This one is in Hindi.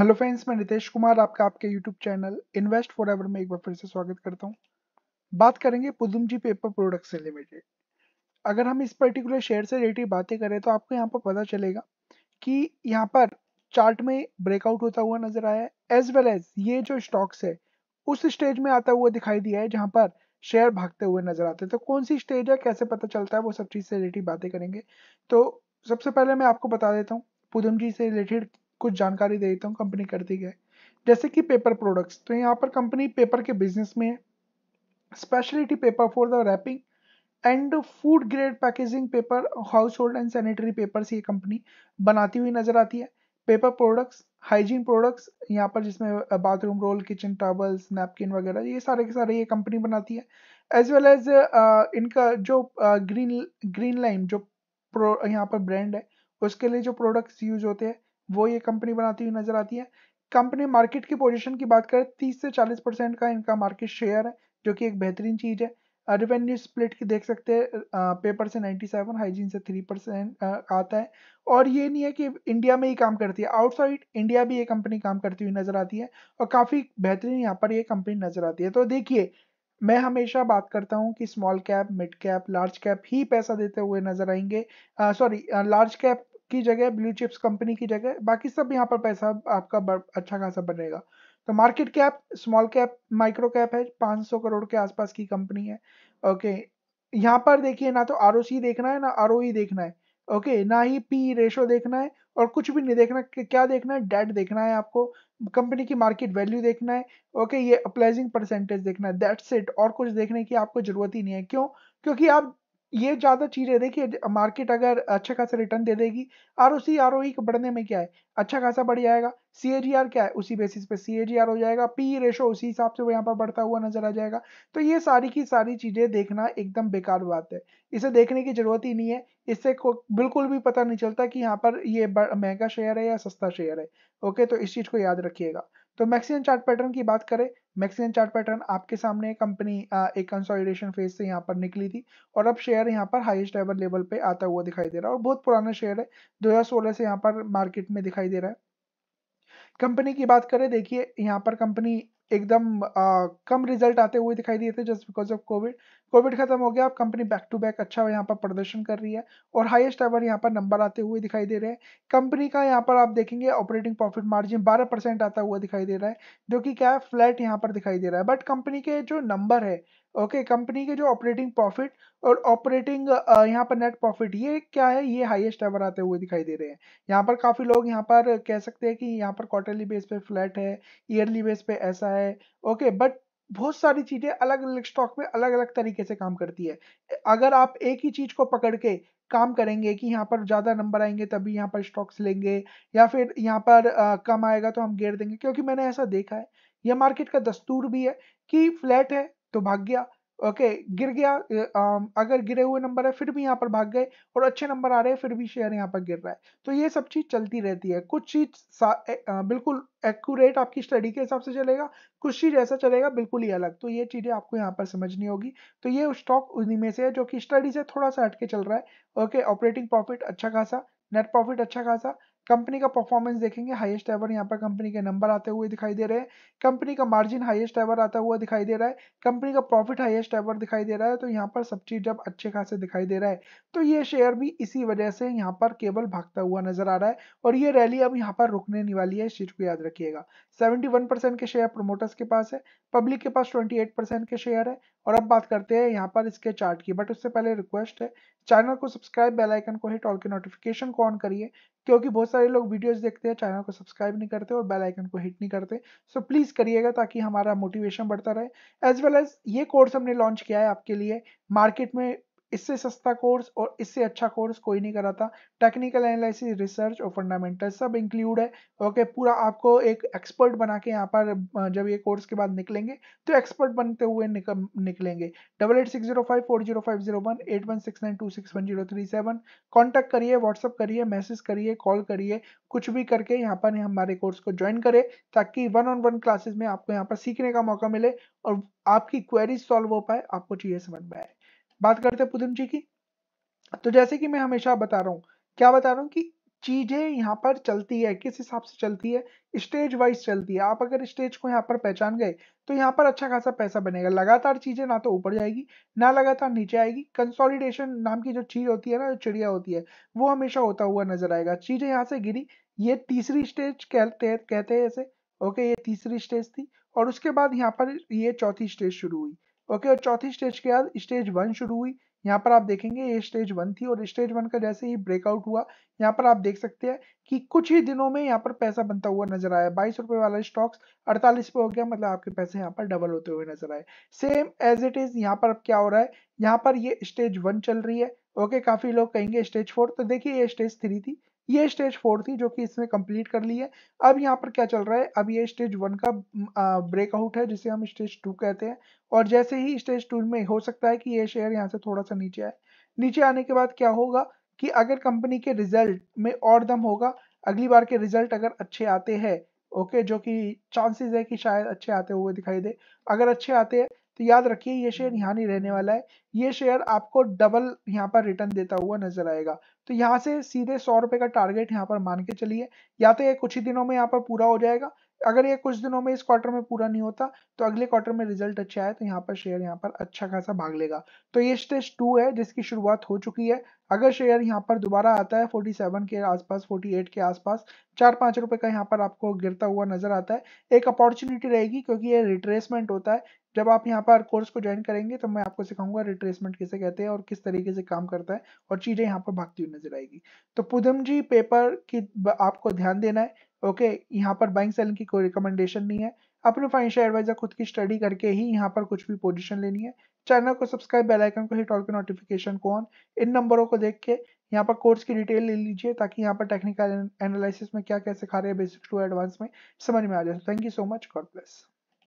हेलो फ्रेंड्स मैं नितेश कुमार आपका आपके YouTube channel invest forever में एक बार फिर से स्वागत करता हूं बात करेंगे जी पेपर प्रोडक्ट्स लिमिटेड अगर हम इस पर्टिकुलर शेयर से रिलेटेड बातें करें तो आपको यहां पर पता चलेगा कि यहां पर चार्ट में ब्रेकआउट होता हुआ नजर आया है एज वेल एज ये जो स्टॉक्स है उस स्टेज में आता हुआ दिखाई दिया है जहाँ पर शेयर भागते हुए नजर आते हैं तो कौन सी स्टेज है कैसे पता चलता है वो सब चीज़ से रिलेटेड बातें करेंगे तो सबसे पहले मैं आपको बता देता हूँ पुदुम जी से रिलेटेड कुछ जानकारी दे देता हूँ कंपनी करती है जैसे कि पेपर प्रोडक्ट्स तो यहाँ पर कंपनी पेपर के बिजनेस में है speciality paper for the wrapping and food grade packaging paper household and sanitary paper ये कंपनी बनाती हुई नजर आती है पेपर प्रोडक्ट्स हाइजीन प्रोडक्ट्स यहाँ पर जिसमें bathroom roll kitchen towels napkin वगैरह ये सारे के सारे ये कंपनी बनाती है एज वेल एज इनका जो ग्रीन ग्रीन लाइम जो प्रो यहाँ पर ब्रांड है उसके लिए जो प्रोडक्ट्स यूज होते हैं वो ये कंपनी बनाती हुई नजर आती है कंपनी मार्केट की पोजीशन की बात करें 30 से 40 परसेंट का इनका मार्केट शेयर है जो कि एक बेहतरीन चीज़ है रेवेन्यू स्प्लिट की देख सकते हैं पेपर से 97 हाइजीन से 3 परसेंट आता है और ये नहीं है कि इंडिया में ही काम करती है आउटसाइड इंडिया भी ये कंपनी काम करती हुई नज़र आती है और काफ़ी बेहतरीन यहाँ पर ये कंपनी नज़र आती है तो देखिए मैं हमेशा बात करता हूँ कि small cap mid cap large cap ही पैसा देते हुए नजर आएंगे सॉरी लार्ज कैप की जगह ब्लू चिप्स कंपनी की जगह बाकी सब यहाँ पर पैसा आपका अच्छा खासा बनेगा तो market cap small cap micro cap है 500 करोड़ के आसपास की कंपनी है ओके यहाँ पर देखिए ना तो आर देखना है ना आर e देखना है ओके ना ही पी रेशो e देखना है और कुछ भी नहीं देखना क्या देखना है डेट देखना है आपको कंपनी की मार्केट वैल्यू देखना है ओके ये अपलाइजिंग परसेंटेज देखना है दैट्स इट और कुछ देखने की आपको जरूरत ही नहीं है क्यों क्योंकि आप ये ज़्यादा चीज़ें देखिए मार्केट अगर अच्छा खासा रिटर्न दे देगी R O C R O के बढ़ने में क्या है अच्छा खासा बढ़ जाएगा सी ए जी आर क्या है उसी बेसिस पे सी ए जी आर हो जाएगा पी रेशो उसी हिसाब से वो यहाँ पर बढ़ता हुआ नजर आ जाएगा तो ये सारी की सारी चीज़ें देखना एकदम बेकार बात है इसे देखने की ज़रूरत ही नहीं है इससे को बिल्कुल भी पता नहीं चलता कि यहाँ पर ये महंगा शेयर है या सस्ता शेयर है ओके तो इस चीज़ को याद रखिएगा तो मैक्सिमम चार्ट पैटर्न की बात करें मैक्सिमम चार्ट पैटर्न आपके सामने कंपनी एक कंसोलिडेशन फेज से यहाँ पर निकली थी और अब शेयर यहाँ पर हाईएस्ट एवर लेवल पे आता हुआ दिखाई दे रहा है और बहुत पुराना शेयर है 2016 से यहाँ पर मार्केट में दिखाई दे रहा है कंपनी की बात करें देखिए यहाँ पर कंपनी एकदम कम रिजल्ट आते हुए दिखाई दिए थे just because of COVID COVID खत्म हो गया अब कंपनी बैक टू बैक अच्छा यहाँ पर प्रदर्शन कर रही है और हाईएस्ट एवर यहाँ पर नंबर आते हुए दिखाई दे रहे हैं कंपनी का यहाँ पर आप देखेंगे ऑपरेटिंग प्रॉफिट मार्जिन 12 परसेंट आता हुआ दिखाई दे रहा है जो कि क्या है फ्लैट यहाँ पर दिखाई दे रहा है बट कंपनी के जो नंबर है ओके okay, कंपनी के जो ऑपरेटिंग प्रॉफिट और ऑपरेटिंग यहाँ पर नेट प्रॉफिट ये क्या है ये हाईएस्ट एवर आते हुए दिखाई दे रहे हैं यहाँ पर काफ़ी लोग यहाँ पर कह सकते हैं कि यहाँ पर क्वार्टरली बेस पे फ्लैट है ईयरली बेस पे ऐसा है ओके okay, बट बहुत सारी चीज़ें अलग अलग स्टॉक में अलग अलग तरीके से काम करती है अगर आप एक ही चीज़ को पकड़ के काम करेंगे कि यहाँ पर ज़्यादा नंबर आएंगे तभी यहाँ पर स्टॉक्स लेंगे या फिर यहाँ पर आ, कम आएगा तो हम गेर देंगे क्योंकि मैंने ऐसा देखा है यह मार्केट का दस्तूर भी है कि फ्लैट है तो भाग गया ओके okay, गिर गया अगर गिरे हुए नंबर है फिर भी यहाँ पर भाग गए और अच्छे नंबर आ रहे हैं फिर भी शेयर यहाँ पर गिर रहा है तो ये सब चीज़ चलती रहती है कुछ चीज़ बिल्कुल एक्यूरेट आपकी स्टडी के हिसाब से चलेगा कुछ चीज़ ऐसा चलेगा बिल्कुल ही अलग तो ये चीज़ें आपको यहाँ पर समझनी होगी तो ये स्टॉक उन्हीं में से है जो कि स्टडी से थोड़ा सा हटके चल रहा है ओके ऑपरेटिंग प्रॉफिट अच्छा खासा नेट प्रॉफिट अच्छा खासा कंपनी का परफॉर्मेंस देखेंगे हाईएस्ट एवर यहाँ पर कंपनी के नंबर आते हुए दिखाई दे रहे हैं कंपनी का मार्जिन हाईएस्ट एवर आता हुआ दिखाई दे रहा है कंपनी का प्रॉफिट हाईएस्ट एवर दिखाई दे रहा है तो यहाँ पर सब चीज जब अच्छे खासे दिखाई दे रहा है तो ये शेयर भी इसी वजह से यहाँ पर केवल भागता हुआ नजर आ रहा है और ये रैली अब यहाँ पर रुकने नहीं वाली है इस चीज को याद रखिएगा सेवेंटी के शेयर प्रोमोटर्स के पास है पब्लिक के पास ट्वेंटी के शेयर है और अब बात करते हैं यहाँ पर इसके चार्ट की बट उससे पहले रिक्वेस्ट है चैनल को सब्सक्राइब बेल आइकन को हिट ऑल के नोटिफिकेशन को ऑन करिए क्योंकि बहुत सारे लोग वीडियोस देखते हैं चैनल को सब्सक्राइब नहीं करते और बेल आइकन को हिट नहीं करते सो प्लीज़ करिएगा ताकि हमारा मोटिवेशन बढ़ता रहे एज वेल एज ये कोर्स हमने लॉन्च किया है आपके लिए मार्केट में इससे सस्ता कोर्स और इससे अच्छा कोर्स कोई नहीं कराता टेक्निकल एनालिसिस रिसर्च और फंडामेंटल सब इंक्लूड है ओके पूरा आपको एक एक्सपर्ट बना के यहाँ पर जब ये कोर्स के बाद निकलेंगे तो एक्सपर्ट बनते हुए निक, निकलेंगे double eight six zero five four zero five zero one eight one six nine two six one zero three seven contact करिए व्हाट्सअप करिए मैसेज करिए कॉल करिए कुछ भी करके यहाँ पर हमारे कोर्स को ज्वाइन करें ताकि वन ऑन वन क्लासेस में आपको यहाँ पर सीखने का मौका मिले और आपकी क्वेरीज सॉल्व हो पाए आपको चाहिए समझ में आए बात करते हैं पुदम जी की तो जैसे कि मैं हमेशा बता रहा हूँ क्या बता रहा हूँ कि चीजें यहाँ पर चलती है किस हिसाब से चलती है स्टेज वाइज चलती है आप अगर स्टेज को यहाँ पर पहचान गए तो यहाँ पर अच्छा खासा पैसा बनेगा लगातार चीजें ना तो ऊपर जाएगी ना लगातार नीचे आएगी कंसोलिडेशन नाम की जो चीज होती है ना जो चिड़िया होती है वो हमेशा होता हुआ नजर आएगा चीजें यहाँ से गिरी ये तीसरी स्टेज कहते हैं कहते हैं ऐसे ओके ये तीसरी स्टेज थी और उसके बाद यहाँ पर ये चौथी स्टेज शुरू हुई ओके और चौथी स्टेज के बाद स्टेज वन शुरू हुई यहाँ पर आप देखेंगे ये स्टेज वन थी और स्टेज वन का जैसे ही ब्रेकआउट हुआ यहाँ पर आप देख सकते हैं कि कुछ ही दिनों में यहाँ पर पैसा बनता हुआ नजर आया बाईस रुपए वाला स्टॉक्स अड़तालीस पे हो गया मतलब आपके पैसे यहाँ पर डबल होते हुए नजर आए सेम एज इट इज यहाँ पर अब क्या हो रहा है यहाँ पर ये स्टेज वन चल रही है ओके काफी लोग कहेंगे स्टेज फोर तो देखिए ये स्टेज थ्री थी ये स्टेज फोर थी जो कि इसने कंप्लीट कर ली है अब यहाँ पर क्या चल रहा है अब ये स्टेज वन का ब्रेकआउट है जिसे हम स्टेज टू कहते हैं और जैसे ही स्टेज टू में हो सकता है कि ये शेयर यहाँ से थोड़ा सा नीचे आए नीचे आने के बाद क्या होगा कि अगर कंपनी के रिजल्ट में और दम होगा अगली बार के रिजल्ट अगर अच्छे आते हैं ओके जो कि चांसेस है कि शायद अच्छे आते हुए दिखाई दे अगर अच्छे आते हैं तो याद रखिए ये शेयर हम्म। यहाँ नहीं रहने वाला है ये शेयर आपको डबल यहाँ पर रिटर्न देता हुआ नजर आएगा तो यहाँ से सीधे सौ रुपए का टारगेट यहाँ पर मान के चलिए या तो ये कुछ ही दिनों में यहाँ पर पूरा हो जाएगा अगर ये कुछ दिनों में इस क्वार्टर में पूरा नहीं होता तो अगले क्वार्टर में रिजल्ट अच्छा आया तो यहाँ पर शेयर यहाँ पर अच्छा खासा भाग लेगा तो ये स्टेज टू है जिसकी शुरुआत हो चुकी है अगर शेयर यहाँ पर दोबारा आता है 47 के आसपास 48 के आसपास चार पांच रुपए का यहाँ पर आपको गिरता हुआ नजर आता है एक अपॉर्चुनिटी रहेगी क्योंकि ये रिट्रेसमेंट होता है जब आप यहाँ पर कोर्स को ज्वाइन करेंगे तो मैं आपको सिखाऊंगा रिट्रेसमेंट किसे कहते हैं और किस तरीके से काम करता है और चीज़ें यहाँ पर भागती हुई नजर आएगी तो पुदम जी पेपर की आपको ध्यान देना है ओके यहाँ पर बाइंग सेलिंग की कोई रिकमेंडेशन नहीं है अपने फाइनेंशियल एडवाइजर खुद की स्टडी करके ही यहाँ पर कुछ भी पोजिशन लेनी है चैनल को सब्सक्राइब बेल आइकन को हिट ऑल के नोटिफिकेशन को ऑन इन नंबरों को देख के यहाँ पर कोर्स की डिटेल ले लीजिए ताकि यहाँ पर टेक्निकल एनालिसिस में क्या क्या सिखा रहे हैं बेसिक्स टू एडवांस में समझ में आ जाए thank you so much God bless